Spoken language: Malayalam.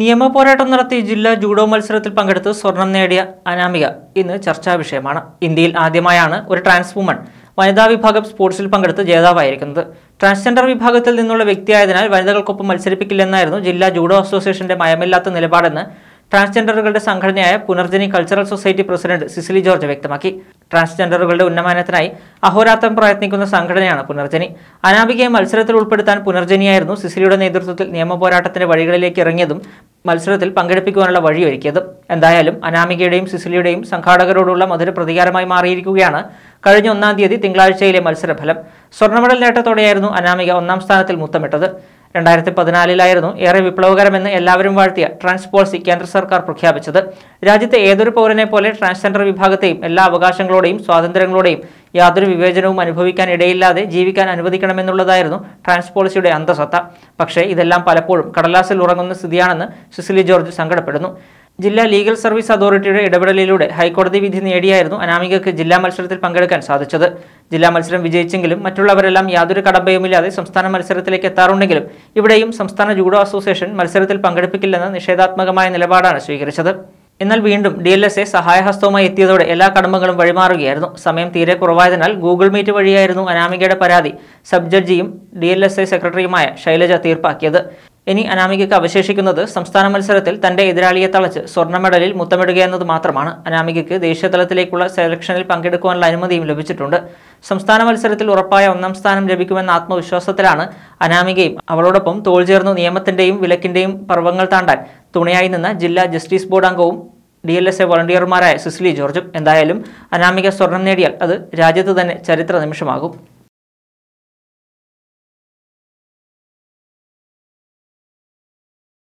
നിയമ പോരാട്ടം നടത്തി ജില്ലാ ജൂഡോ മത്സരത്തിൽ പങ്കെടുത്ത് സ്വർണം നേടിയ അനാമിക ഇന്ന് ചർച്ചാ വിഷയമാണ് ഇന്ത്യയിൽ ആദ്യമായാണ് ഒരു ട്രാൻസ് വുമൺ വനിതാ വിഭാഗം സ്പോർട്സിൽ പങ്കെടുത്ത് ജേതാവായിരിക്കുന്നത് ട്രാൻസ്ജെൻഡർ വിഭാഗത്തിൽ നിന്നുള്ള വ്യക്തിയായതിനാൽ വനിതകൾക്കൊപ്പം മത്സരിപ്പിക്കില്ലെന്നായിരുന്നു ജില്ലാ ജൂഡോ അസോസിയേഷന്റെ മയമില്ലാത്ത നിലപാടെന്ന് ട്രാൻസ്ജെൻഡറുകളുടെ സംഘടനയായ Punarjani cultural society president Cicily George വ്യക്തമാക്കി ട്രാൻസ്ജെൻഡറുകളുടെ ഉന്നമനത്തിനായി അഹോരാത്രം പ്രയത്നിക്കുന്ന സംഘടനയാണ് പുനർജനി അനാമികയെ മത്സരത്തിൽ ഉൾപ്പെടുത്താൻ പുനർജനിയായിരുന്നു സിസിലിയുടെ നേതൃത്വത്തിൽ നിയമപോരാട്ടത്തിന്റെ വഴികളിലേക്ക് ഇറങ്ങിയതും മത്സരത്തിൽ പങ്കെടുപ്പിക്കുവാനുള്ള വഴിയൊരുക്കിയതും എന്തായാലും അനാമികയുടെയും സിസിലിയുടെയും സംഘാടകരോടുള്ള മധുര പ്രതികാരമായി മാറിയിരിക്കുകയാണ് കഴിഞ്ഞ ഒന്നാം തീയതി തിങ്കളാഴ്ചയിലെ മത്സരഫലം സ്വർണ്ണമെഡൽ നേട്ടത്തോടെയായിരുന്നു അനാമിക ഒന്നാം സ്ഥാനത്തിൽ മുത്തമിട്ടത് രണ്ടായിരത്തി പതിനാലിലായിരുന്നു ഏറെ വിപ്ലവകരമെന്ന് എല്ലാവരും വാഴ്ത്തിയ ട്രാൻസ് പോളിസി കേന്ദ്ര സർക്കാർ പ്രഖ്യാപിച്ചത് രാജ്യത്തെ ഏതൊരു പൗരനെ പോലെ ട്രാൻസ്ജെൻഡർ വിഭാഗത്തെയും എല്ലാ അവകാശങ്ങളോടെയും സ്വാതന്ത്ര്യങ്ങളോടെയും യാതൊരു വിവേചനവും അനുഭവിക്കാൻ ഇടയില്ലാതെ ജീവിക്കാൻ അനുവദിക്കണമെന്നുള്ളതായിരുന്നു ട്രാൻസ് പോളിസിയുടെ അന്തസത്ത പക്ഷേ ഇതെല്ലാം പലപ്പോഴും കടലാസിൽ ഉറങ്ങുന്ന സ്ഥിതിയാണെന്ന് സിസിലി ജോർജ് സങ്കടപ്പെടുന്നു ജില്ലാ ലീഗൽ സർവീസ് അതോറിറ്റിയുടെ ഇടപെടലിലൂടെ ഹൈക്കോടതി വിധി നേടിയായിരുന്നു അനാമികയ്ക്ക് ജില്ലാ മത്സരത്തിൽ പങ്കെടുക്കാൻ സാധിച്ചത് ജില്ലാ മത്സരം വിജയിച്ചെങ്കിലും മറ്റുള്ളവരെല്ലാം യാതൊരു കടമ്പയുമില്ലാതെ സംസ്ഥാന മത്സരത്തിലേക്ക് എത്താറുണ്ടെങ്കിലും ഇവിടെയും സംസ്ഥാന ജൂഡോ അസോസിയേഷൻ മത്സരത്തിൽ പങ്കെടുപ്പിക്കില്ലെന്ന നിഷേധാത്മകമായ നിലപാടാണ് സ്വീകരിച്ചത് എന്നാൽ വീണ്ടും ഡി എൽ എസ് എ സഹായഹസ്തവുമായി എത്തിയതോടെ എല്ലാ കടമ്പകളും വഴിമാറുകയായിരുന്നു സമയം തീരെ കുറവായതിനാൽ ഗൂഗിൾ മീറ്റ് വഴിയായിരുന്നു അനാമികയുടെ പരാതി സബ് ജഡ്ജിയും ഡി എൽ എസ് എ സെക്രട്ടറിയുമായ ശൈലജ തീർപ്പാക്കിയത് ഇനി അനാമികയ്ക്ക് അവശേഷിക്കുന്നത് സംസ്ഥാന മത്സരത്തിൽ തന്റെ എതിരാളിയെ തളച്ച് സ്വർണ്ണ മെഡലിൽ മുത്തമിടുക എന്നത് മാത്രമാണ് അനാമികയ്ക്ക് ദേശീയതലത്തിലേക്കുള്ള സെലക്ഷനിൽ പങ്കെടുക്കുവാനുള്ള അനുമതിയും ലഭിച്ചിട്ടുണ്ട് സംസ്ഥാന മത്സരത്തിൽ ഉറപ്പായ ഒന്നാം സ്ഥാനം ലഭിക്കുമെന്ന ആത്മവിശ്വാസത്തിലാണ് അനാമികയും അവളോടൊപ്പം തോൾ ചേർന്നു നിയമത്തിന്റെയും വിലക്കിന്റെയും പർവ്വങ്ങൾ താണ്ടാൻ തുണയായി നിന്ന ജില്ലാ ജസ്റ്റിസ് ബോർഡ് അംഗവും ഡി എൽ എസ് എ വോളണ്ടിയർമാരായ സിസ്ലി ജോർജും എന്തായാലും അനാമിക സ്വർണം നേടിയാൽ അത് രാജ്യത്ത് തന്നെ ചരിത്ര നിമിഷമാകും